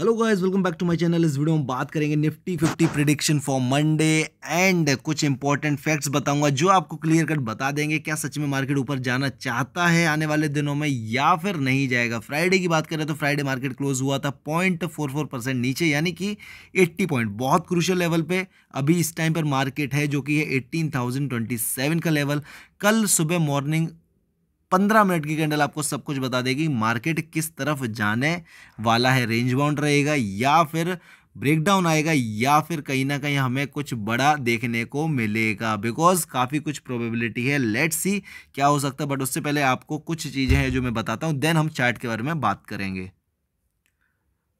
Hello guys welcome back to my channel इस video में बात करेंगे Nifty fifty prediction for Monday and कुछ इंपॉर्टेंट फैक्ट्स बताऊंगा जो आपको क्लियर कट बता देंगे क्या सच में मार्केट ऊपर जाना चाहता है आने वाले दिनों में या फिर नहीं जाएगा फ्राइडे की बात करें तो फ्राइडे मार्केट क्लोज हुआ था पॉइंट नीचे यानी कि एट्टी पॉइंट बहुत क्रूशल लेवल पर अभी इस टाइम पर मार्केट है जो कि है एट्टीन का लेवल कल सुबह मॉर्निंग पंद्रह मिनट की कैंडल आपको सब कुछ बता देगी मार्केट किस तरफ जाने वाला है रेंज बाउंड रहेगा या फिर ब्रेकडाउन आएगा या फिर कहीं ना कहीं हमें कुछ बड़ा देखने को मिलेगा बिकॉज काफ़ी कुछ प्रोबेबिलिटी है लेट्स सी क्या हो सकता है बट उससे पहले आपको कुछ चीज़ें हैं जो मैं बताता हूँ देन हम चार्ट के बारे में बात करेंगे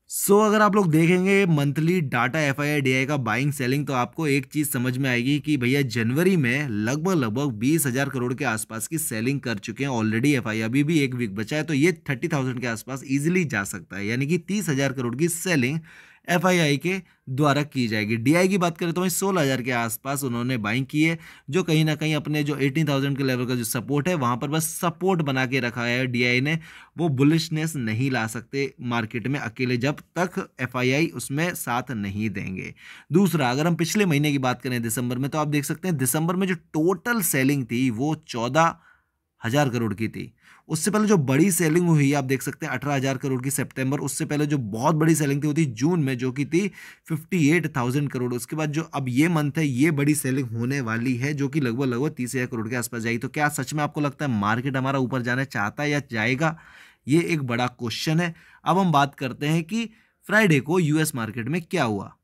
सो so, अगर आप लोग देखेंगे मंथली डाटा एफ आई का बाइंग सेलिंग तो आपको एक चीज़ समझ में आएगी कि भैया जनवरी में लगभग लगभग बीस हज़ार करोड़ के आसपास की सेलिंग कर चुके हैं ऑलरेडी एफ अभी भी एक वीक बचा है तो ये थर्टी थाउजेंड के आसपास इजीली जा सकता है यानी कि तीस हज़ार करोड़ की सेलिंग एफआईआई के द्वारा की जाएगी डीआई की बात करें तो वहीं सोलह हज़ार के आसपास उन्होंने बाइंग की है जो कहीं ना कहीं अपने जो एटीन थाउजेंड के लेवल का जो सपोर्ट है वहाँ पर बस सपोर्ट बना के रखा है डीआई ने वो बुलिशनेस नहीं ला सकते मार्केट में अकेले जब तक एफआईआई उसमें साथ नहीं देंगे दूसरा अगर हम पिछले महीने की बात करें दिसंबर में तो आप देख सकते हैं दिसंबर में जो टोटल सेलिंग थी वो चौदह हज़ार करोड़ की थी उससे पहले जो बड़ी सेलिंग हुई आप देख सकते हैं अठारह हज़ार करोड़ की सितंबर उससे पहले जो बहुत बड़ी सेलिंग थी वो थी जून में जो कि थी फिफ्टी एट थाउजेंड करोड़ उसके बाद जो अब ये मंथ है ये बड़ी सेलिंग होने वाली है जो कि लगभग लगभग तीस हज़ार करोड़ के आसपास जाएगी तो क्या सच में आपको लगता है मार्केट हमारा ऊपर जाना चाहता है या जाएगा ये एक बड़ा क्वेश्चन है अब हम बात करते हैं कि फ्राइडे को यूएस मार्केट में क्या हुआ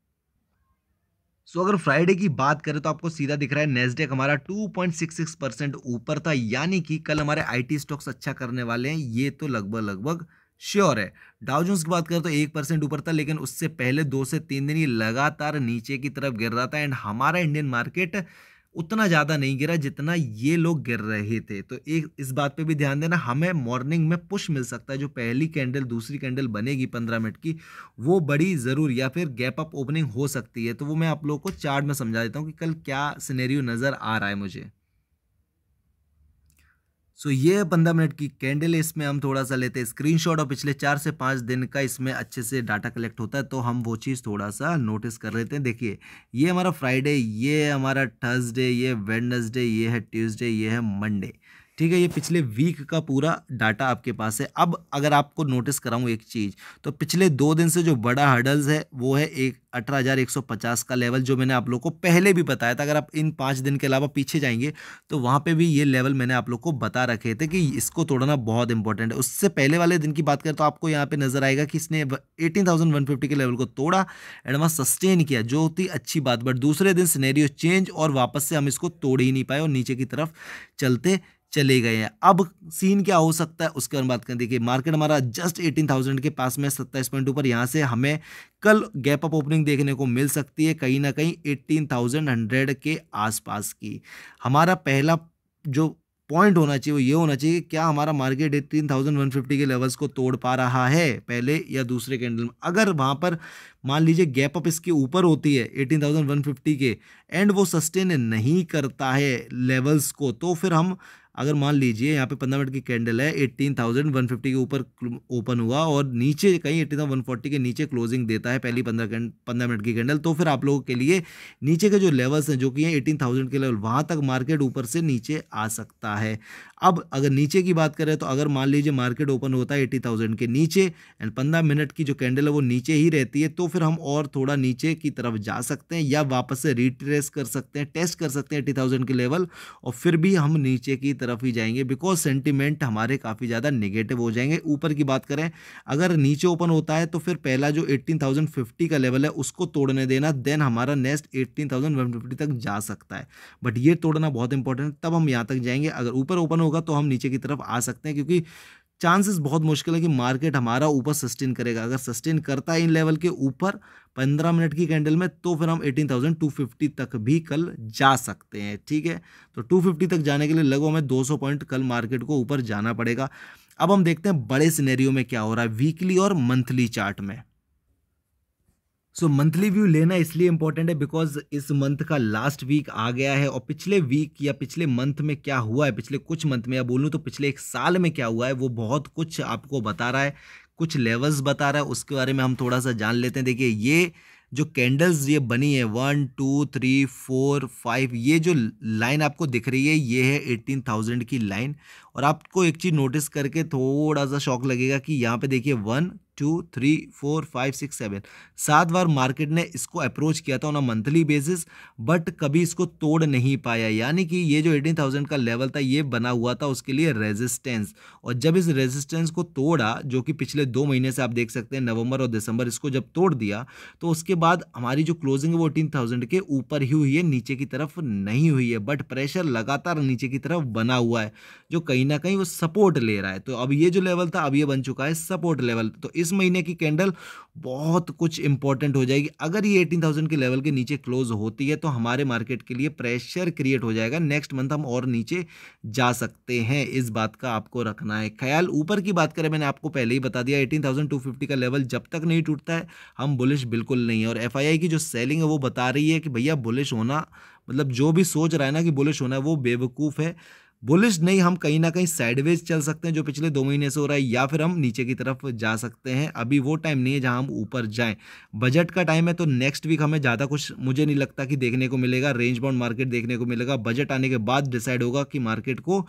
सो अगर फ्राइडे की बात करें तो आपको सीधा दिख रहा है नेस्डेक हमारा 2.66 परसेंट ऊपर था यानी कि कल हमारे आईटी स्टॉक्स अच्छा करने वाले हैं ये तो लगभग लगभग श्योर है डाउजोन्स की बात करें तो एक परसेंट ऊपर था लेकिन उससे पहले दो से तीन दिन ये लगातार नीचे की तरफ गिर रहा था एंड हमारा इंडियन मार्केट उतना ज़्यादा नहीं गिरा जितना ये लोग गिर रहे थे तो एक इस बात पे भी ध्यान देना हमें मॉर्निंग में पुश मिल सकता है जो पहली कैंडल दूसरी कैंडल बनेगी पंद्रह मिनट की वो बड़ी ज़रूर या फिर गैप अप ओपनिंग हो सकती है तो वो मैं आप लोग को चार्ट में समझा देता हूँ कि कल क्या सिनेरियो नज़र आ रहा है मुझे सो ये ये पंद्रह मिनट की कैंडल इसमें हम थोड़ा सा लेते हैं स्क्रीनशॉट और पिछले चार से पाँच दिन का इसमें अच्छे से डाटा कलेक्ट होता है तो हम वो चीज़ थोड़ा सा नोटिस कर लेते हैं देखिए ये हमारा फ्राइडे ये हमारा थर्सडे ये वेडनसडे ये है ट्यूसडे ये है मंडे ठीक है ये पिछले वीक का पूरा डाटा आपके पास है अब अगर आपको नोटिस कराऊँ एक चीज़ तो पिछले दो दिन से जो बड़ा हर्डल्स है वो है एक अठारह हज़ार एक सौ पचास का लेवल जो मैंने आप लोग को पहले भी बताया था अगर आप इन पाँच दिन के अलावा पीछे जाएंगे तो वहाँ पे भी ये लेवल मैंने आप लोग को बता रखे थे कि इसको तोड़ना बहुत इंपॉर्टेंट है उससे पहले वाले दिन की बात करें तो आपको यहाँ पे नज़र आएगा कि इसने एटीन थाउजेंड वन फिफ्टी के लेवल को तोड़ा एंड वहाँ सस्टेन किया जो होती अच्छी बात बट दूसरे दिन सिनेरियो चेंज और वापस से हम इसको तोड़ ही नहीं पाए और नीचे की तरफ चलते चले गए हैं अब सीन क्या हो सकता है उसके बारे में बात करें देखिए मार्केट हमारा जस्ट एटीन थाउजेंड के पास में सत्ताईस पॉइंट ऊपर यहाँ से हमें कल गैप अप ओपनिंग देखने को मिल सकती है कहीं ना कहीं एटीन थाउजेंड हंड्रेड के आसपास की हमारा पहला जो पॉइंट होना चाहिए वो ये होना चाहिए कि क्या हमारा market eighteen thousand one fifty के लेवल्स को तोड़ पा रहा है पहले या दूसरे कैंडल में अगर वहाँ पर मान लीजिए गैप अप इसके ऊपर होती है 18,150 के एंड वो सस्टेन नहीं करता है लेवल्स को तो फिर हम अगर मान लीजिए यहाँ पे पंद्रह मिनट की कैंडल है एट्टीन थाउजेंड वन फिफ्टी के ऊपर ओपन हुआ और नीचे कहीं एट्टीन वन फोर्टी के नीचे क्लोजिंग देता है पहली पंद्रह पंद्रह मिनट की कैंडल तो फिर आप लोगों के लिए नीचे के जो लेवल्स हैं जो कि हैं एटीन थाउजेंड के लेवल वहाँ तक मार्केट ऊपर से नीचे आ सकता है अब अगर नीचे की बात करें तो अगर मान लीजिए मार्केट ओपन होता है एट्टी थाउजेंड के नीचे एंड पंद्रह मिनट की जो कैंडल है वो नीचे ही रहती है तो फिर हम और थोड़ा नीचे की तरफ जा सकते हैं या वापस से रिट्रेस कर सकते हैं टेस्ट कर सकते हैं एटी थाउजेंड के लेवल और फिर भी हम नीचे की तरफ ही जाएंगे बिकॉज सेंटिमेंट हमारे काफ़ी ज़्यादा निगेटिव हो जाएंगे ऊपर की बात करें अगर नीचे ओपन होता है तो फिर पहला जो एट्टीन थाउजेंड फिफ्टी का लेवल है उसको तोड़ने देना देन हमारा next eighteen thousand one fifty तक जा सकता है बट ये तोड़ना बहुत इंपॉर्टेंट है तब हम यहाँ तक जाएंगे अगर ऊपर ओपन होगा तो हम नीचे की तरफ आ सकते हैं क्योंकि चांसेस बहुत मुश्किल है कि मार्केट हमारा ऊपर सस्टेन करेगा अगर सस्टेन करता है इन लेवल के ऊपर पंद्रह मिनट की कैंडल में तो फिर हम एटीन थाउजेंड टू फिफ्टी तक भी कल जा सकते हैं ठीक है तो टू फिफ्टी तक जाने के लिए लगभग हमें दो सौ पॉइंट कल मार्केट को ऊपर जाना पड़ेगा अब हम देखते हैं बड़े सिनेरियो में क्या हो रहा है वीकली और मंथली चार्ट में सो मंथली व्यू लेना इसलिए इंपॉर्टेंट है बिकॉज इस मंथ का लास्ट वीक आ गया है और पिछले वीक या पिछले मंथ में क्या हुआ है पिछले कुछ मंथ में या बोलूँ तो पिछले एक साल में क्या हुआ है वो बहुत कुछ आपको बता रहा है कुछ लेवल्स बता रहा है उसके बारे में हम थोड़ा सा जान लेते हैं देखिए ये जो कैंडल्स ये बनी है one two three four five ये जो लाइन आपको दिख रही है ये है एटीन थाउजेंड की लाइन और आपको एक चीज़ नोटिस करके थोड़ा सा शौक लगेगा कि यहाँ पे देखिए one two three four five six seven सात बार मार्केट ने इसको अप्रोच किया था ऑन मंथली बेसिस बट कभी इसको तोड़ नहीं पाया यानी कि ये जो एटीन थाउजेंड का लेवल था ये बना हुआ था उसके लिए रेजिस्टेंस और जब इस रेजिस्टेंस को तोड़ा जो कि पिछले दो महीने से आप देख सकते हैं नवंबर और दिसंबर इसको जब तोड़ दिया तो उसके बाद हमारी जो क्लोजिंग है वो एटीन थाउजेंड के ऊपर ही हुई है नीचे की तरफ नहीं हुई है बट प्रेशर लगातार नीचे की तरफ बना हुआ है जो कहीं ना कहीं वो सपोर्ट ले रहा है तो अब ये जो लेवल था अब ये बन चुका है सपोर्ट लेवल तो इस महीने की कैंडल बहुत कुछ इंपॉर्टेंट हो जाएगी अगर ये 18,000 के लेवल के नीचे क्लोज होती है तो हमारे मार्केट के लिए प्रेशर क्रिएट हो जाएगा नेक्स्ट मंथ हम और नीचे जा सकते हैं इस बात का आपको रखना है ख्याल ऊपर की बात करें मैंने आपको पहले ही बता दिया 18,250 का लेवल जब तक नहीं टूटता है हम बुलिश बिल्कुल नहीं है और एफ की जो सेलिंग है वो बता रही है कि भैया बुलिश होना मतलब जो भी सोच रहा है ना कि बुलिश होना है वो बेवकूफ़ है बुलिश नहीं हम कहीं ना कहीं साइडवेज चल सकते हैं जो पिछले दो महीने से हो रहा है या फिर हम नीचे की तरफ जा सकते हैं अभी वो टाइम नहीं है जहां हम ऊपर जाएं बजट का टाइम है तो नेक्स्ट वीक हमें ज़्यादा कुछ मुझे नहीं लगता कि देखने को मिलेगा रेंज बाउंड मार्केट देखने को मिलेगा बजट आने के बाद डिसाइड होगा कि मार्केट को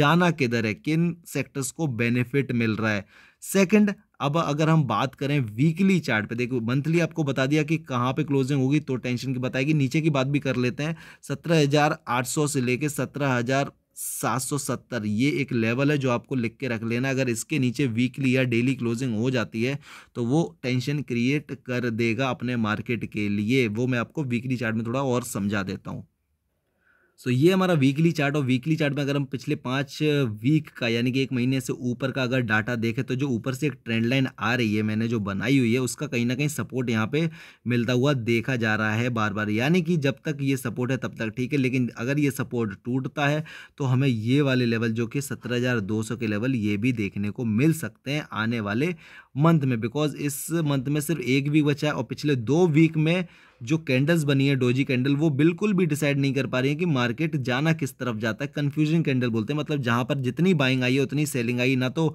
जाना किधर है किन सेक्टर्स को बेनिफिट मिल रहा है सेकेंड अब अगर हम बात करें वीकली चार्ट पे देखो मंथली आपको बता दिया कि कहाँ पे क्लोजिंग होगी तो टेंशन की बताएगी नीचे की बात भी कर लेते हैं सत्रह हज़ार आठ सौ से लेके सत्रह हज़ार 770 ये एक लेवल है जो आपको लिख के रख लेना अगर इसके नीचे वीकली या डेली क्लोजिंग हो जाती है तो वो टेंशन क्रिएट कर देगा अपने मार्केट के लिए वो मैं आपको वीकली चार्ट में थोड़ा और समझा देता हूँ सो ये हमारा वीकली चार्ट और वीकली चार्ट में अगर हम पिछले पाँच वीक का यानी कि एक महीने से ऊपर का अगर डाटा देखें तो जो ऊपर से एक ट्रेंड लाइन आ रही है मैंने जो बनाई हुई है उसका कहीं ना कहीं सपोर्ट यहाँ पे मिलता हुआ देखा जा रहा है बार बार यानी कि जब तक ये सपोर्ट है तब तक ठीक है लेकिन अगर ये सपोर्ट टूटता है तो हमें ये वाले लेवल जो कि सत्रह के लेवल ये भी देखने को मिल सकते हैं आने वाले मंथ में बिकॉज इस मंथ में सिर्फ एक वीक बचा है और पिछले दो वीक में जो कैंडल्स बनी है डोजी कैंडल वो बिल्कुल भी डिसाइड नहीं कर पा रही है कि मार्केट जाना किस तरफ जाता है कन्फ्यूजन कैंडल बोलते हैं मतलब जहाँ पर जितनी बाइंग आई है उतनी सेलिंग आई ना तो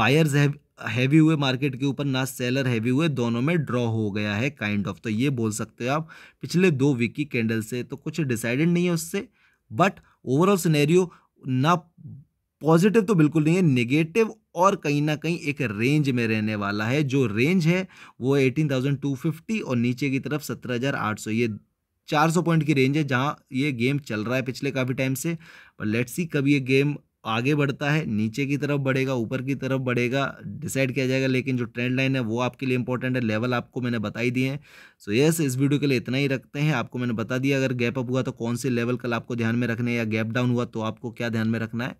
बायर्स है हैवी हुए मार्केट के ऊपर ना सेलर हैवी हुए दोनों में ड्रॉ हो गया है काइंड kind ऑफ of. तो ये बोल सकते हो आप पिछले दो वीक की कैंडल से तो कुछ डिसाइडेड नहीं है उससे बट ओवरऑल सिनेरियो ना पॉजिटिव तो बिल्कुल नहीं है नेगेटिव और कहीं ना कहीं एक रेंज में रहने वाला है जो रेंज है वो 18,250 और नीचे की तरफ 17,800 ये 400 पॉइंट की रेंज है जहां ये गेम चल रहा है पिछले काफ़ी टाइम से पर लेट्स सी कब ये गेम आगे बढ़ता है नीचे की तरफ बढ़ेगा ऊपर की तरफ बढ़ेगा डिसाइड किया जाएगा लेकिन जो ट्रेंड लाइन है वो आपके लिए इंपॉर्टेंट है लेवल आपको मैंने बता ही दिए हैं सो यस इस वीडियो के लिए इतना ही रखते हैं आपको मैंने बता दिया अगर गैप अप हुआ तो कौन से लेवल कल आपको ध्यान में रखने या गैप डाउन हुआ तो आपको क्या ध्यान में रखना है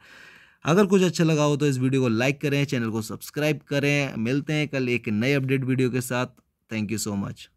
अगर कुछ अच्छा लगा हो तो इस वीडियो को लाइक करें चैनल को सब्सक्राइब करें मिलते हैं कल एक नए अपडेट वीडियो के साथ थैंक यू सो मच